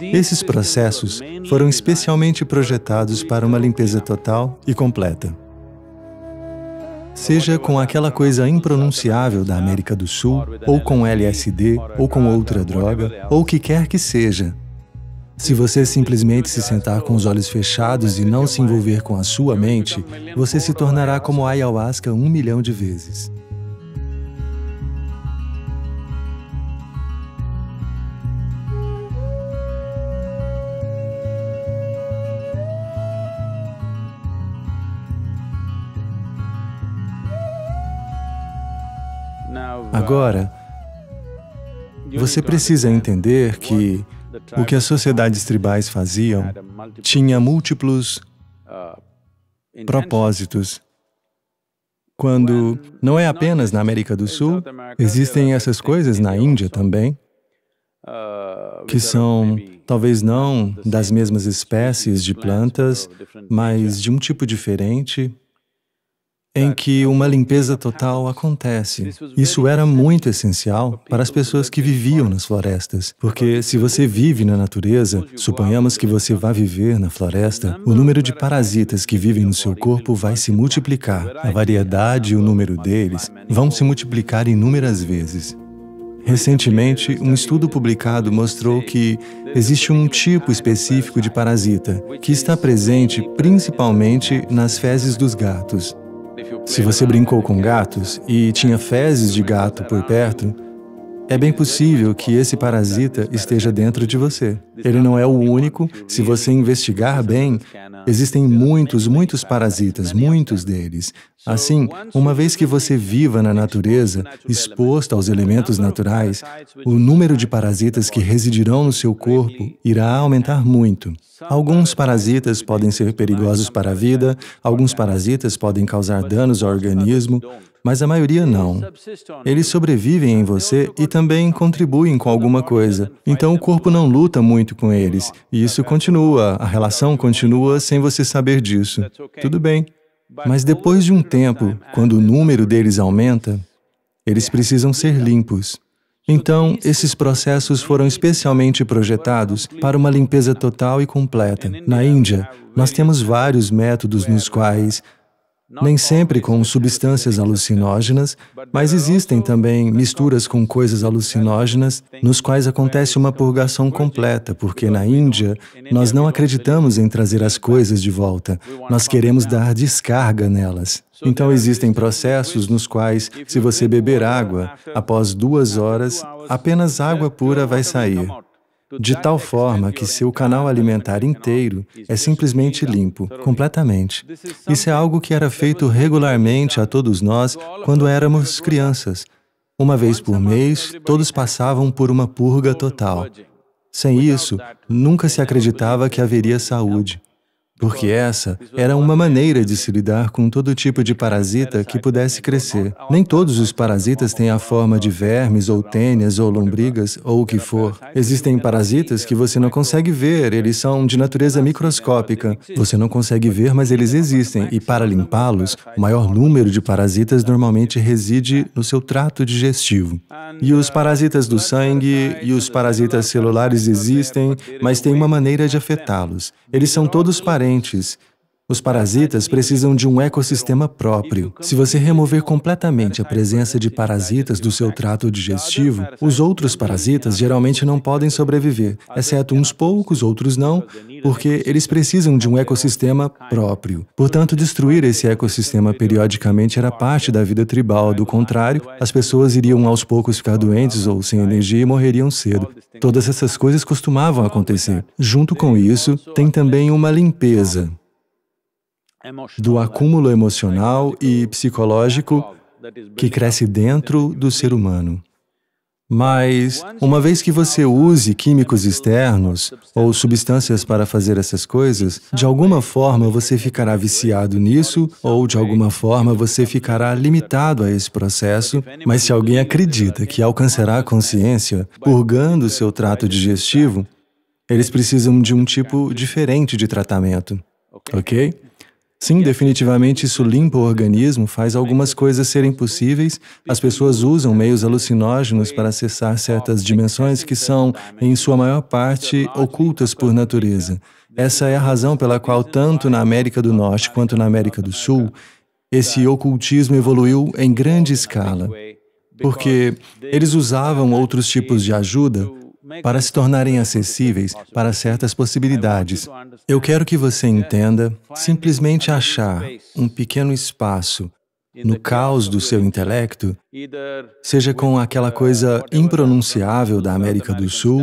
Esses processos foram especialmente projetados para uma limpeza total e completa. Seja com aquela coisa impronunciável da América do Sul, ou com LSD, ou com outra droga, ou o que quer que seja, se você simplesmente se sentar com os olhos fechados e não se envolver com a sua mente, você se tornará como a ayahuasca um milhão de vezes. Agora, você precisa entender que o que as sociedades tribais faziam tinha múltiplos ah, propósitos. Quando não é apenas na América do Sul, existem essas coisas na Índia também, que são talvez não das mesmas espécies de plantas, mas de um tipo diferente, em que uma limpeza total acontece. Isso era muito essencial para as pessoas que viviam nas florestas, porque se você vive na natureza, suponhamos que você vá viver na floresta, o número de parasitas que vivem no seu corpo vai se multiplicar. A variedade e o número deles vão se multiplicar inúmeras vezes. Recentemente, um estudo publicado mostrou que existe um tipo específico de parasita que está presente principalmente nas fezes dos gatos. Se você brincou com gatos e tinha fezes de gato por perto, é bem possível que esse parasita esteja dentro de você. Ele não é o único. Se você investigar bem, existem muitos, muitos parasitas, muitos deles. Assim, uma vez que você viva na natureza, exposto aos elementos naturais, o número de parasitas que residirão no seu corpo irá aumentar muito. Alguns parasitas podem ser perigosos para a vida, alguns parasitas podem causar danos ao organismo, mas a maioria não. Eles sobrevivem em você e também contribuem com alguma coisa. Então o corpo não luta muito com eles, e isso continua, a relação continua sem você saber disso. Tudo bem. Mas depois de um tempo, quando o número deles aumenta, eles precisam ser limpos. Então, esses processos foram especialmente projetados para uma limpeza total e completa. Na Índia, nós temos vários métodos nos quais nem sempre com substâncias alucinógenas, mas existem também misturas com coisas alucinógenas, nos quais acontece uma purgação completa, porque na Índia nós não acreditamos em trazer as coisas de volta, nós queremos dar descarga nelas. Então existem processos nos quais, se você beber água, após duas horas, apenas água pura vai sair de tal forma que seu canal alimentar inteiro é simplesmente limpo, completamente. Isso é algo que era feito regularmente a todos nós quando éramos crianças. Uma vez por mês, todos passavam por uma purga total. Sem isso, nunca se acreditava que haveria saúde porque essa era uma maneira de se lidar com todo tipo de parasita que pudesse crescer. Nem todos os parasitas têm a forma de vermes, ou tênias, ou lombrigas, ou o que for. Existem parasitas que você não consegue ver, eles são de natureza microscópica. Você não consegue ver, mas eles existem, e para limpá-los, o maior número de parasitas normalmente reside no seu trato digestivo. E os parasitas do sangue e os parasitas celulares existem, mas tem uma maneira de afetá-los. Eles são todos parentes frentes os parasitas precisam de um ecossistema próprio. Se você remover completamente a presença de parasitas do seu trato digestivo, os outros parasitas geralmente não podem sobreviver, exceto uns poucos, outros não, porque eles precisam de um ecossistema próprio. Portanto, destruir esse ecossistema periodicamente era parte da vida tribal, do contrário, as pessoas iriam aos poucos ficar doentes ou sem energia e morreriam cedo. Todas essas coisas costumavam acontecer. Junto com isso, tem também uma limpeza do acúmulo né? emocional e psicológico né? que cresce dentro do ser humano. Mas, uma vez que você use químicos externos ou substâncias para fazer essas coisas, de alguma forma você ficará viciado nisso ou de alguma forma você ficará limitado a esse processo. Mas se alguém acredita que alcançará a consciência purgando seu trato digestivo, eles precisam de um tipo diferente de tratamento, ok? Sim, definitivamente isso limpa o organismo, faz algumas coisas serem possíveis. As pessoas usam meios alucinógenos para acessar certas dimensões que são, em sua maior parte, ocultas por natureza. Essa é a razão pela qual, tanto na América do Norte quanto na América do Sul, esse ocultismo evoluiu em grande escala. Porque eles usavam outros tipos de ajuda, é para se tornarem acessíveis para certas possibilidades. Eu quero que você entenda simplesmente achar um pequeno espaço no caos do seu intelecto, seja com aquela uh, coisa impronunciável da América do Sul,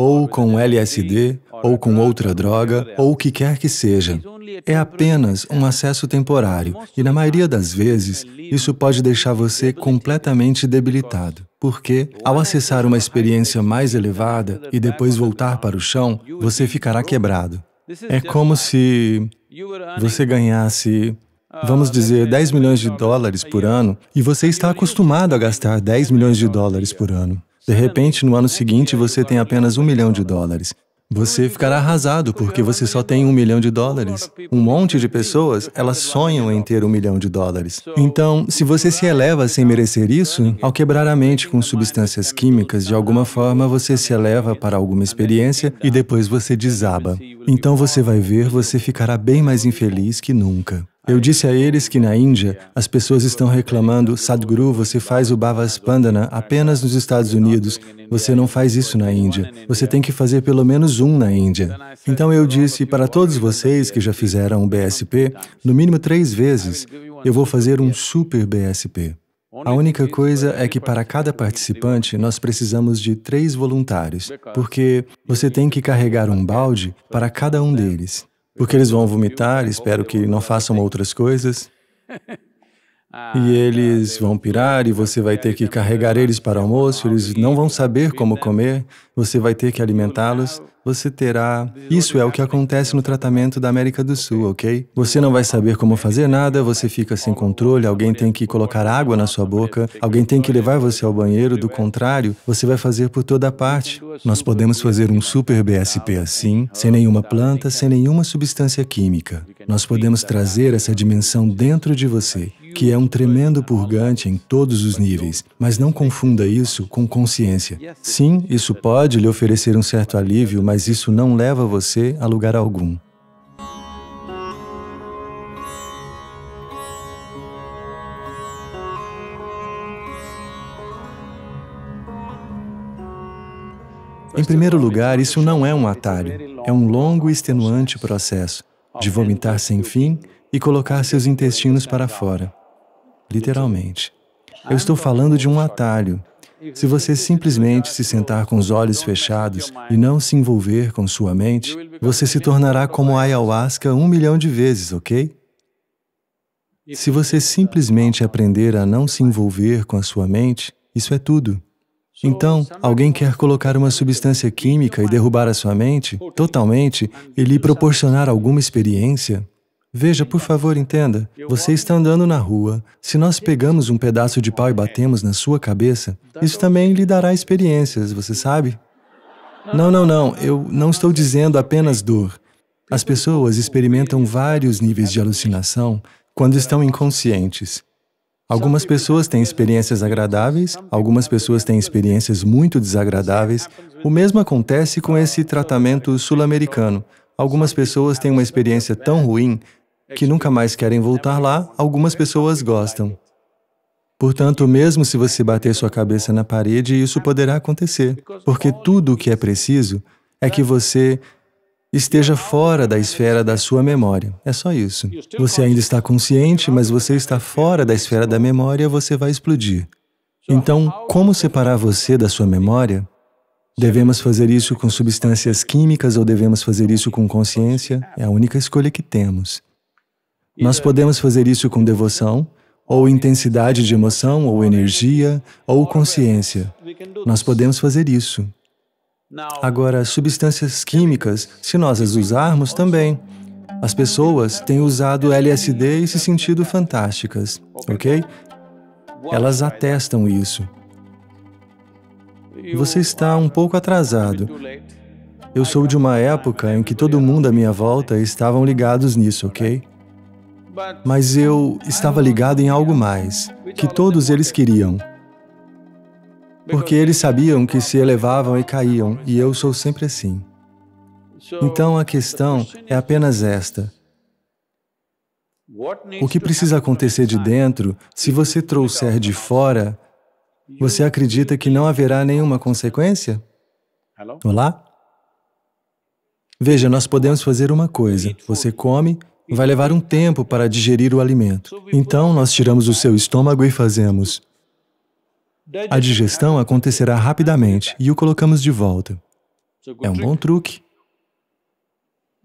ou com LSD, ou com outra droga, ou o que quer que seja. É apenas um acesso temporário e, na maioria das vezes, isso pode deixar você completamente debilitado. Porque, ao acessar uma experiência mais elevada e depois voltar para o chão, você ficará quebrado. É como se você ganhasse vamos dizer, 10 milhões de dólares por ano, e você está acostumado a gastar 10 milhões de dólares por ano. De repente, no ano seguinte, você tem apenas um milhão de dólares. Você ficará arrasado porque você só tem um milhão de dólares. Um monte de pessoas, elas sonham em ter um milhão de dólares. Então, se você se eleva sem merecer isso, ao quebrar a mente com substâncias químicas, de alguma forma você se eleva para alguma experiência e depois você desaba. Então você vai ver, você ficará bem mais infeliz que nunca. Eu disse a eles que na Índia as pessoas estão reclamando: Sadhguru, você faz o Bhavaspandana apenas nos Estados Unidos, você não faz isso na Índia, você tem que fazer pelo menos um na Índia. Então eu disse para todos vocês que já fizeram o BSP, no mínimo três vezes, eu vou fazer um super BSP. A única coisa é que para cada participante nós precisamos de três voluntários, porque você tem que carregar um balde para cada um deles. Porque eles vão vomitar, espero que não façam outras coisas. E ah, tá, eles vão pirar e você vai ter que carregar eles para almoço, eles não vão saber como comer, você vai ter que alimentá-los, você terá. Isso é o que acontece no tratamento da América do Sul, ok? Você não vai saber como fazer nada, você fica sem controle, alguém tem que colocar água na sua boca, alguém tem que levar você ao banheiro, do contrário, você vai fazer por toda parte. Nós podemos fazer um super BSP assim, sem nenhuma planta, sem nenhuma substância química nós podemos trazer essa dimensão dentro de você, que é um tremendo purgante em todos os níveis, mas não confunda isso com consciência. Sim, isso pode lhe oferecer um certo alívio, mas isso não leva você a lugar algum. Em primeiro lugar, isso não é um atalho, é um longo e extenuante processo de vomitar sem fim e colocar seus intestinos para fora. Literalmente. Eu estou falando de um atalho. Se você simplesmente se sentar com os olhos fechados e não se envolver com sua mente, você se tornará como a ayahuasca um milhão de vezes, ok? Se você simplesmente aprender a não se envolver com a sua mente, isso é tudo. Então, alguém quer colocar uma substância química e derrubar a sua mente, totalmente, e lhe proporcionar alguma experiência? Veja, por favor, entenda. Você está andando na rua. Se nós pegamos um pedaço de pau e batemos na sua cabeça, isso também lhe dará experiências, você sabe? Não, não, não. Eu não estou dizendo apenas dor. As pessoas experimentam vários níveis de alucinação quando estão inconscientes. Algumas pessoas têm experiências agradáveis, algumas pessoas têm experiências muito desagradáveis. O mesmo acontece com esse tratamento sul-americano. Algumas pessoas têm uma experiência tão ruim que nunca mais querem voltar lá, algumas pessoas gostam. Portanto, mesmo se você bater sua cabeça na parede, isso poderá acontecer, porque tudo o que é preciso é que você esteja fora da esfera da sua memória. É só isso. Você ainda está consciente, mas você está fora da esfera da memória, você vai explodir. Então, como separar você da sua memória? Devemos fazer isso com substâncias químicas ou devemos fazer isso com consciência? É a única escolha que temos. Nós podemos fazer isso com devoção, ou intensidade de emoção, ou energia, ou consciência. Nós podemos fazer isso. Agora, substâncias químicas, se nós as usarmos também. As pessoas têm usado LSD e se sentido fantásticas, ok? Elas atestam isso. Você está um pouco atrasado. Eu sou de uma época em que todo mundo à minha volta estavam ligados nisso, ok? Mas eu estava ligado em algo mais, que todos eles queriam porque eles sabiam que se elevavam e caíam, e eu sou sempre assim. Então a questão é apenas esta. O que precisa acontecer de dentro, se você trouxer de fora, você acredita que não haverá nenhuma consequência? Olá? Veja, nós podemos fazer uma coisa. Você come, vai levar um tempo para digerir o alimento. Então, nós tiramos o seu estômago e fazemos. A digestão acontecerá rapidamente e o colocamos de volta. É um bom truque.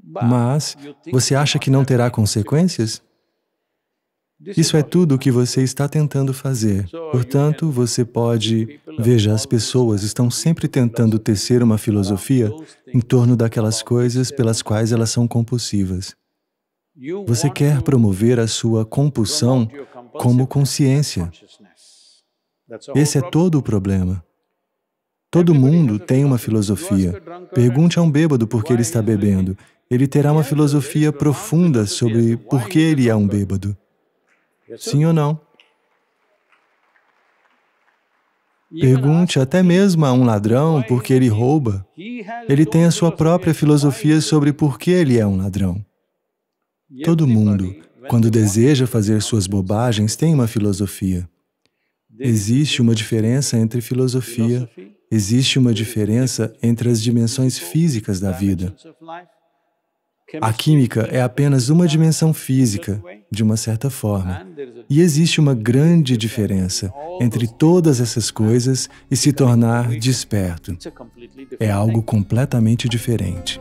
Mas você acha que não terá consequências? Isso é tudo o que você está tentando fazer. Portanto, você pode... Veja, as pessoas estão sempre tentando tecer uma filosofia em torno daquelas coisas pelas quais elas são compulsivas. Você quer promover a sua compulsão como consciência. Esse é todo o problema. Todo mundo tem uma filosofia. Pergunte a um bêbado por que ele está bebendo. Ele terá uma filosofia profunda sobre por que ele é um bêbado. Sim ou não? Pergunte até mesmo a um ladrão por que ele rouba. Ele tem a sua própria filosofia sobre por que ele é um ladrão. Todo mundo, quando deseja fazer suas bobagens, tem uma filosofia. Existe uma diferença entre filosofia, existe uma diferença entre as dimensões físicas da vida. A química é apenas uma dimensão física, de uma certa forma. E existe uma grande diferença entre todas essas coisas e se tornar desperto. É algo completamente diferente.